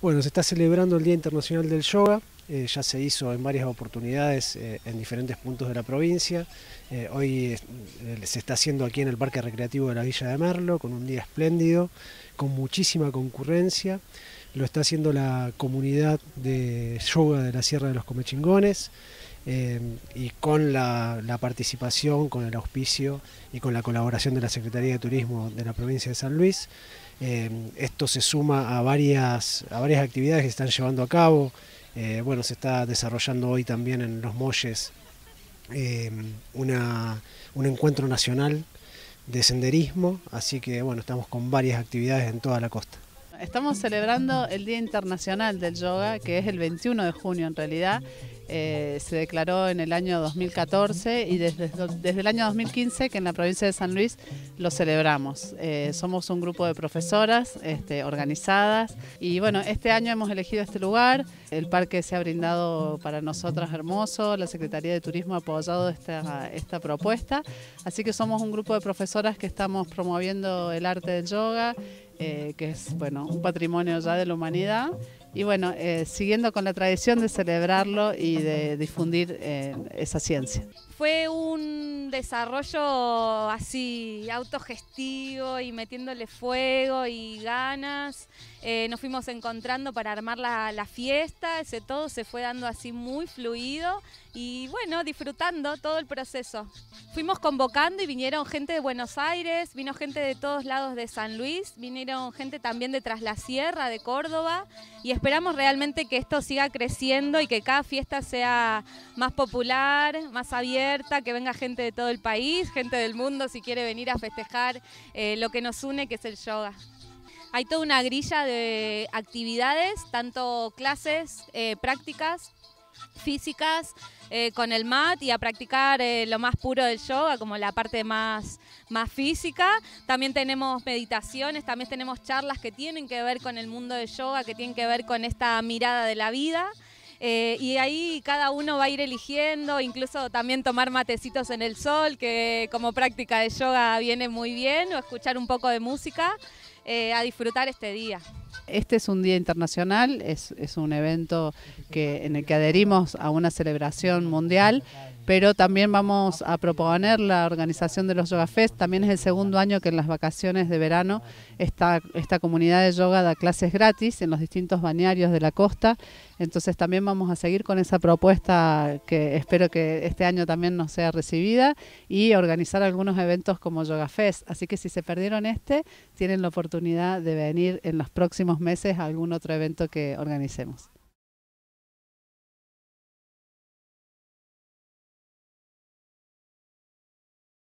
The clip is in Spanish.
Bueno, se está celebrando el Día Internacional del Yoga, eh, ya se hizo en varias oportunidades eh, en diferentes puntos de la provincia. Eh, hoy se está haciendo aquí en el Parque Recreativo de la Villa de Merlo, con un día espléndido, con muchísima concurrencia. Lo está haciendo la comunidad de yoga de la Sierra de los Comechingones. Eh, y con la, participación, con el auspicio y con la colaboración de la Secretaría de Turismo de la provincia de San Luis. Eh, esto se suma a varias, a varias actividades que se están llevando a cabo. Eh, bueno, se está desarrollando hoy también en Los Molles un encuentro nacional de senderismo, así que bueno, estamos con varias actividades en toda la costa. Estamos celebrando el Día Internacional del Yoga, que es el 21 de junio en realidad, eh, se declaró en el año 2014 y desde, desde el año 2015 que en la provincia de San Luis lo celebramos. Eh, somos un grupo de profesoras este, organizadas y bueno, este año hemos elegido este lugar, el parque se ha brindado para nosotras hermoso, la Secretaría de Turismo ha apoyado esta, esta propuesta, así que somos un grupo de profesoras que estamos promoviendo el arte del yoga eh, que es bueno un patrimonio ya de la humanidad. Y bueno, eh, siguiendo con la tradición de celebrarlo y de difundir eh, esa ciencia. Fue un desarrollo así autogestivo y metiéndole fuego y ganas. Eh, nos fuimos encontrando para armar la, fiesta, ese todo se fue dando así muy fluido y bueno, disfrutando todo el proceso. Fuimos convocando y vinieron gente de Buenos Aires, vino gente de todos lados de San Luis, vinieron gente también de Tras la Sierra, de Córdoba y esperamos realmente que esto siga creciendo y que cada fiesta sea más popular, más abierta, que venga gente de todo el país, gente del mundo, si quiere venir a festejar eh, lo que nos une, que es el yoga. Hay toda una grilla de actividades, tanto clases, eh, prácticas, físicas eh, con el mat y a practicar lo más puro del yoga, como la parte más, más física. También tenemos meditaciones, también tenemos charlas que tienen que ver con el mundo del yoga, que tienen que ver con esta mirada de la vida. Eh, y ahí cada uno va a ir eligiendo, incluso también tomar matecitos en el sol, que como práctica de yoga viene muy bien, o escuchar un poco de música. Eh, a disfrutar este día. Este es un día internacional, es, un evento que, en el que adherimos a una celebración mundial, pero también vamos a proponer la organización de los Yoga Fest. También es el segundo año que en las vacaciones de verano esta, esta comunidad de yoga da clases gratis en los distintos bañarios de la costa. Entonces también vamos a seguir con esa propuesta que espero que este año también nos sea recibida y organizar algunos eventos como Yoga Fest. Así que si se perdieron este, tienen la oportunidad de venir en los próximos meses a algún otro evento que organicemos.